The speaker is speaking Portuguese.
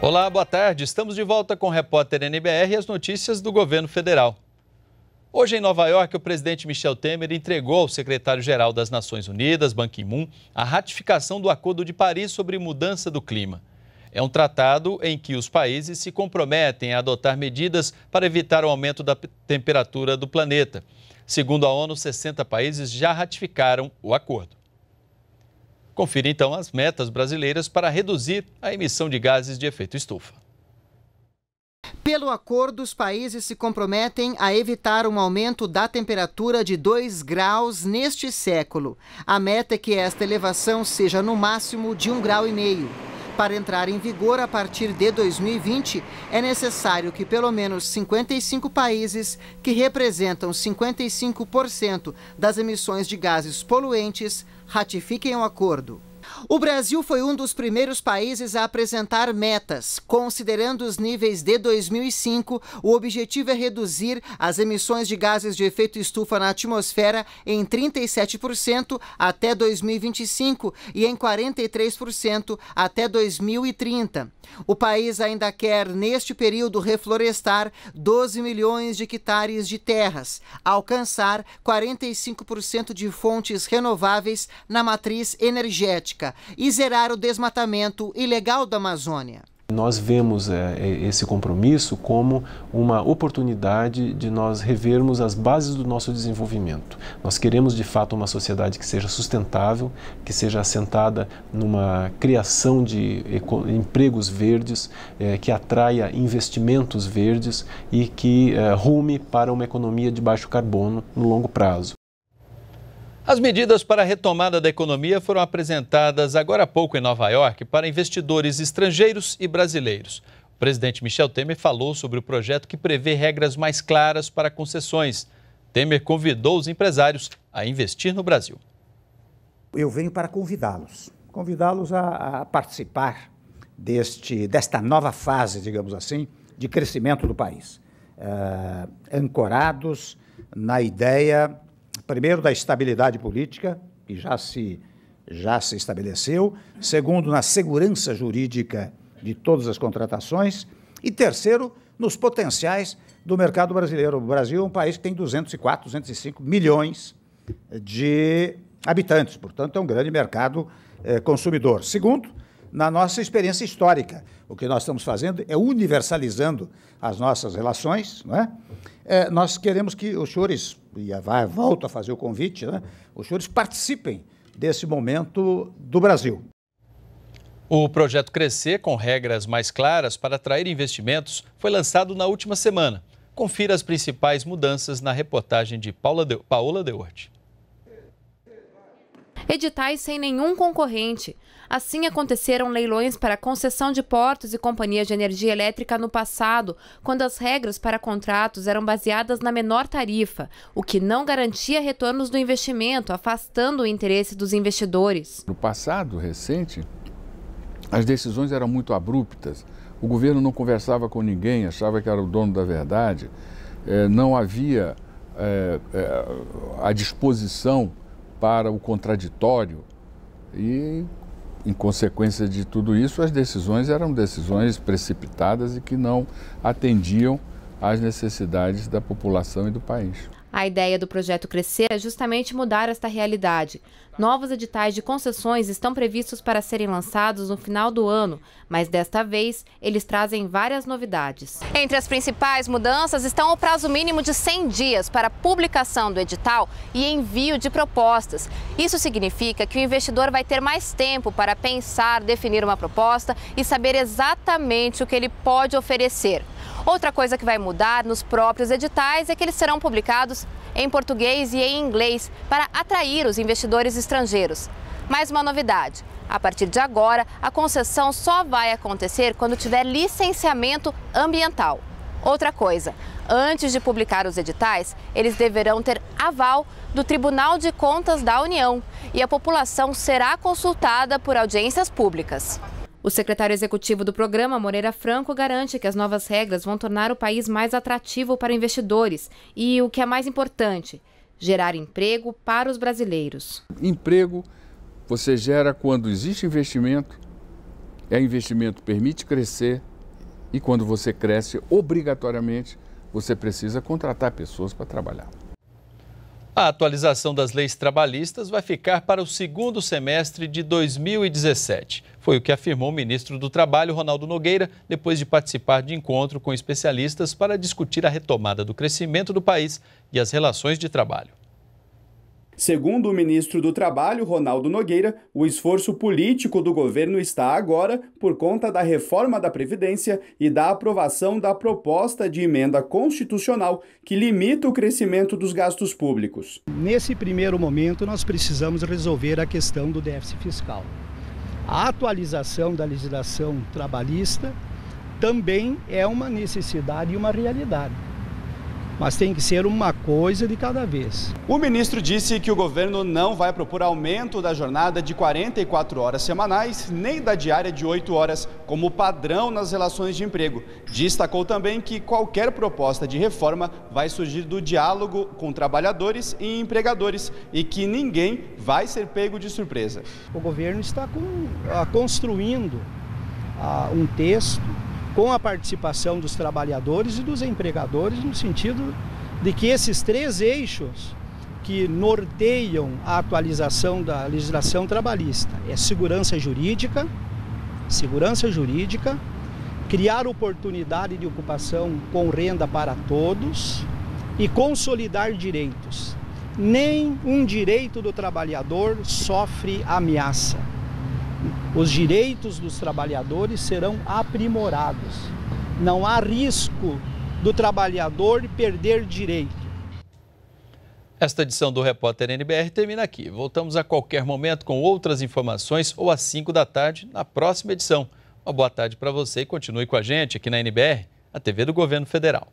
Olá, boa tarde. Estamos de volta com o repórter NBR e as notícias do governo federal. Hoje, em Nova York, o presidente Michel Temer entregou ao secretário-geral das Nações Unidas, Ban Ki-moon, a ratificação do Acordo de Paris sobre mudança do clima. É um tratado em que os países se comprometem a adotar medidas para evitar o aumento da temperatura do planeta. Segundo a ONU, 60 países já ratificaram o acordo. Confira então as metas brasileiras para reduzir a emissão de gases de efeito estufa. Pelo acordo, os países se comprometem a evitar um aumento da temperatura de 2 graus neste século. A meta é que esta elevação seja no máximo de 1,5 grau. E meio. Para entrar em vigor a partir de 2020, é necessário que pelo menos 55 países, que representam 55% das emissões de gases poluentes, ratifiquem o acordo. O Brasil foi um dos primeiros países a apresentar metas. Considerando os níveis de 2005, o objetivo é reduzir as emissões de gases de efeito estufa na atmosfera em 37% até 2025 e em 43% até 2030. O país ainda quer, neste período, reflorestar 12 milhões de hectares de terras, alcançar 45% de fontes renováveis na matriz energética climática e zerar o desmatamento ilegal da Amazônia. Nós vemos é, é, esse compromisso como uma oportunidade de nós revermos as bases do nosso desenvolvimento. Nós queremos, de fato, uma sociedade que seja sustentável, que seja assentada numa criação de empregos verdes, é, que atraia investimentos verdes e que é, rume para uma economia de baixo carbono no longo prazo. As medidas para a retomada da economia foram apresentadas agora há pouco em Nova York para investidores estrangeiros e brasileiros. O presidente Michel Temer falou sobre o projeto que prevê regras mais claras para concessões. Temer convidou os empresários a investir no Brasil. Eu venho para convidá-los, convidá-los a, a, participar deste, desta nova fase, digamos assim, de crescimento do país, uh, ancorados na ideia Primeiro, da estabilidade política, que já se, já se estabeleceu. Segundo, na segurança jurídica de todas as contratações. E terceiro, nos potenciais do mercado brasileiro. O Brasil é um país que tem 204, 205 milhões de habitantes, portanto, é um grande mercado eh, consumidor. Segundo, na nossa experiência histórica, o que nós estamos fazendo é universalizando as nossas relações. Não é? Eh, nós queremos que os senhores e vai, volto a fazer o convite, né? os senhores participem desse momento do Brasil. O projeto Crescer, com regras mais claras para atrair investimentos, foi lançado na última semana. Confira as principais mudanças na reportagem de Paula de, Paola Deorte editais sem nenhum concorrente. Assim aconteceram leilões para concessão de portos e companhias de energia elétrica no passado, quando as regras para contratos eram baseadas na menor tarifa, o que não garantia retornos do investimento, afastando o interesse dos investidores. No passado recente, as decisões eram muito abruptas. O governo não conversava com ninguém, achava que era o dono da verdade. Eh, não havia eh, eh, a disposição para o contraditório e, em consequência de tudo isso, as decisões eram decisões precipitadas e que não atendiam às necessidades da população e do país. A ideia do projeto Crescer é justamente mudar esta realidade. Novos editais de concessões estão previstos para serem lançados no final do ano, mas desta vez eles trazem várias novidades. Entre as principais mudanças estão o prazo mínimo de 100 dias para publicação do edital e envio de propostas. Isso significa que o investidor vai ter mais tempo para pensar, definir uma proposta e saber exatamente o que ele pode oferecer. Outra coisa que vai mudar nos próprios editais é que eles serão publicados em português e em inglês para atrair os investidores estrangeiros. Mais uma novidade: a partir de agora, a concessão só vai acontecer quando tiver licenciamento ambiental. Outra coisa, antes de publicar os editais, eles deverão ter aval do Tribunal de Contas da União e a população será consultada por audiências públicas. O secretário executivo do programa, Moreira Franco, garante que as novas regras vão tornar o país mais atrativo para investidores e, o que é mais importante, gerar emprego para os brasileiros. Emprego você gera quando existe investimento, é investimento permite crescer e quando você cresce, obrigatoriamente, você precisa contratar pessoas para trabalhar. A atualização das leis trabalhistas vai ficar para o segundo semestre de 2017. Foi o que afirmou o ministro do Trabalho, Ronaldo Nogueira, depois de participar de encontro com especialistas para discutir a retomada do crescimento do país e as relações de trabalho. Segundo o ministro do Trabalho, Ronaldo Nogueira, o esforço político do governo está agora por conta da reforma da Previdência e da aprovação da proposta de emenda constitucional que limita o crescimento dos gastos públicos. Nesse primeiro momento, nós precisamos resolver a questão do déficit fiscal. A atualização da legislação trabalhista também é uma necessidade e uma realidade mas tem que ser uma coisa de cada vez. O ministro disse que o governo não vai propor aumento da jornada de 44 horas semanais, nem da diária de 8 horas, como padrão nas relações de emprego. Destacou também que qualquer proposta de reforma vai surgir do diálogo com trabalhadores e empregadores e que ninguém vai ser pego de surpresa. O governo está com, ah, construindo ah, um texto com a participação dos trabalhadores e dos empregadores, no sentido de que esses três eixos que norteiam a atualização da legislação trabalhista é segurança jurídica, segurança jurídica, criar oportunidade de ocupação com renda para todos e consolidar direitos. Nem um direito do trabalhador sofre ameaça. Os direitos dos trabalhadores serão aprimorados. Não há risco do trabalhador perder direito. Esta edição do Repórter NBR termina aqui. Voltamos a qualquer momento com outras informações ou às 5 da tarde na próxima edição. Uma boa tarde para você e continue com a gente aqui na NBR, a TV do Governo Federal.